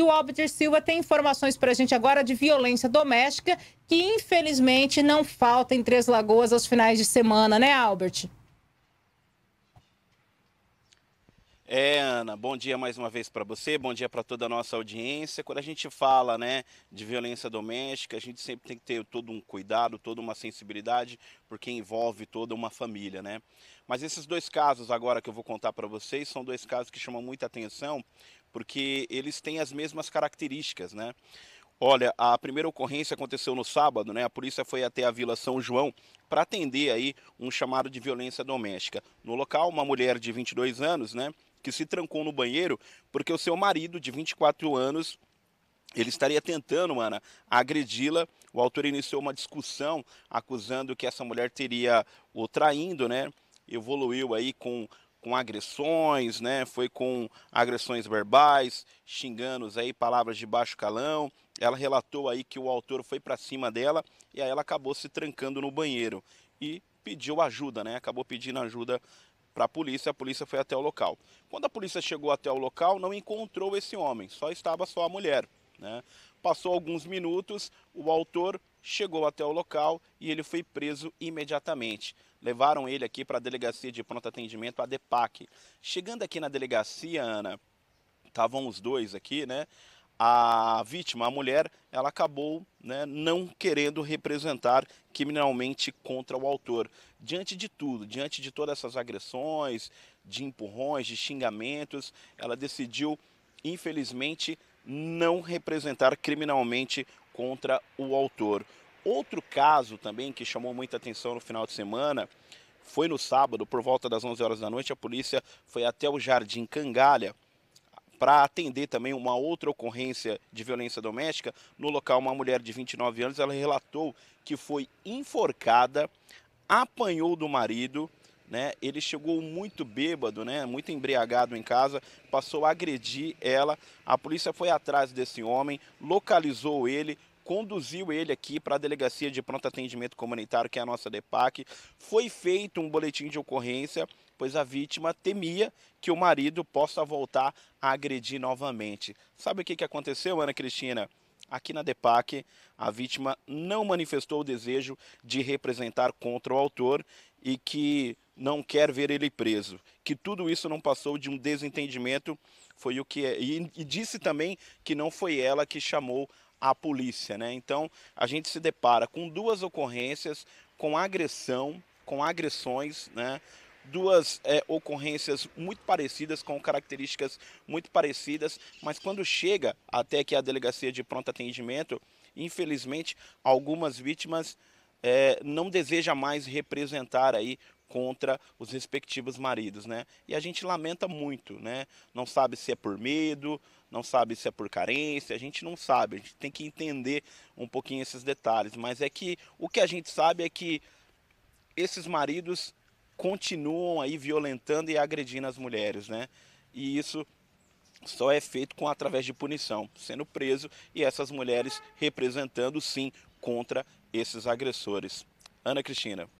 E o Albert Silva tem informações para a gente agora de violência doméstica, que infelizmente não falta em Três Lagoas aos finais de semana, né, Albert? É, Ana, bom dia mais uma vez para você, bom dia para toda a nossa audiência. Quando a gente fala né, de violência doméstica, a gente sempre tem que ter todo um cuidado, toda uma sensibilidade, porque envolve toda uma família, né? Mas esses dois casos agora que eu vou contar para vocês são dois casos que chamam muita atenção, porque eles têm as mesmas características, né? Olha, a primeira ocorrência aconteceu no sábado, né? A polícia foi até a Vila São João para atender aí um chamado de violência doméstica. No local, uma mulher de 22 anos, né, que se trancou no banheiro porque o seu marido de 24 anos ele estaria tentando, mana, agredi-la. O autor iniciou uma discussão acusando que essa mulher teria o traindo, né? Evoluiu aí com com agressões, né? Foi com agressões verbais, xingando aí palavras de baixo calão. Ela relatou aí que o autor foi para cima dela e aí ela acabou se trancando no banheiro e pediu ajuda, né? Acabou pedindo ajuda para a polícia, a polícia foi até o local. Quando a polícia chegou até o local, não encontrou esse homem, só estava só a mulher. Né? Passou alguns minutos, o autor chegou até o local e ele foi preso imediatamente. Levaram ele aqui para a delegacia de pronto atendimento, a DEPAC. Chegando aqui na delegacia, Ana, estavam os dois aqui, né? A vítima, a mulher, ela acabou né, não querendo representar criminalmente contra o autor. Diante de tudo, diante de todas essas agressões, de empurrões, de xingamentos, ela decidiu, infelizmente, não representar criminalmente contra o autor. Outro caso também que chamou muita atenção no final de semana foi no sábado, por volta das 11 horas da noite, a polícia foi até o Jardim Cangalha para atender também uma outra ocorrência de violência doméstica. No local, uma mulher de 29 anos, ela relatou que foi enforcada, apanhou do marido né? Ele chegou muito bêbado, né? Muito embriagado em casa, passou a agredir ela. A polícia foi atrás desse homem, localizou ele, conduziu ele aqui para a delegacia de pronto atendimento comunitário, que é a nossa DEPAC. Foi feito um boletim de ocorrência, pois a vítima temia que o marido possa voltar a agredir novamente. Sabe o que, que aconteceu, Ana Cristina? Aqui na DEPAC, a vítima não manifestou o desejo de representar contra o autor e que não quer ver ele preso, que tudo isso não passou de um desentendimento, foi o que é. E, e, disse também que não foi ela que chamou a polícia, né? Então a gente se depara com duas ocorrências, com agressão, com agressões, né? Duas é, ocorrências muito parecidas, com características muito parecidas, mas quando chega até que a delegacia de pronto atendimento, infelizmente, algumas vítimas é, não deseja mais representar aí contra os respectivos maridos, né? E a gente lamenta muito, né? Não sabe se é por medo, não sabe se é por carência, a gente não sabe, a gente tem que entender um pouquinho esses detalhes, mas é que o que a gente sabe é que esses maridos continuam aí violentando e agredindo as mulheres, né? E isso só é feito com através de punição, sendo preso e essas mulheres representando sim contra esses agressores. Ana Cristina